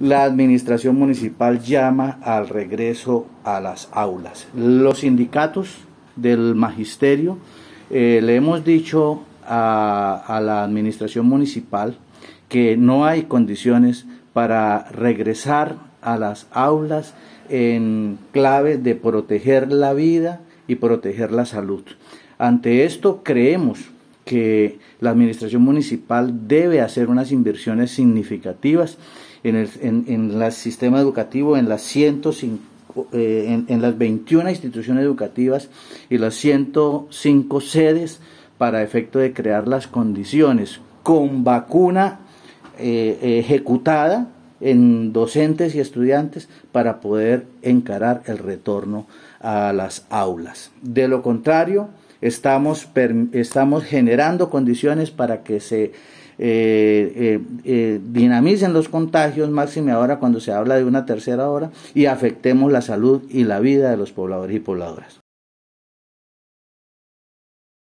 La administración municipal llama al regreso a las aulas. Los sindicatos del magisterio eh, le hemos dicho a, a la administración municipal que no hay condiciones para regresar a las aulas en clave de proteger la vida y proteger la salud. Ante esto creemos que la administración municipal debe hacer unas inversiones significativas en el en, el sistema educativo, en las eh, en, las 21 instituciones educativas y las 105 sedes para efecto de crear las condiciones con vacuna eh, ejecutada en docentes y estudiantes para poder encarar el retorno a las aulas. De lo contrario, estamos, generando condiciones para que se eh, eh, eh, dinamicen los contagios, máxime ahora cuando se habla de una tercera hora, y afectemos la salud y la vida de los pobladores y pobladoras.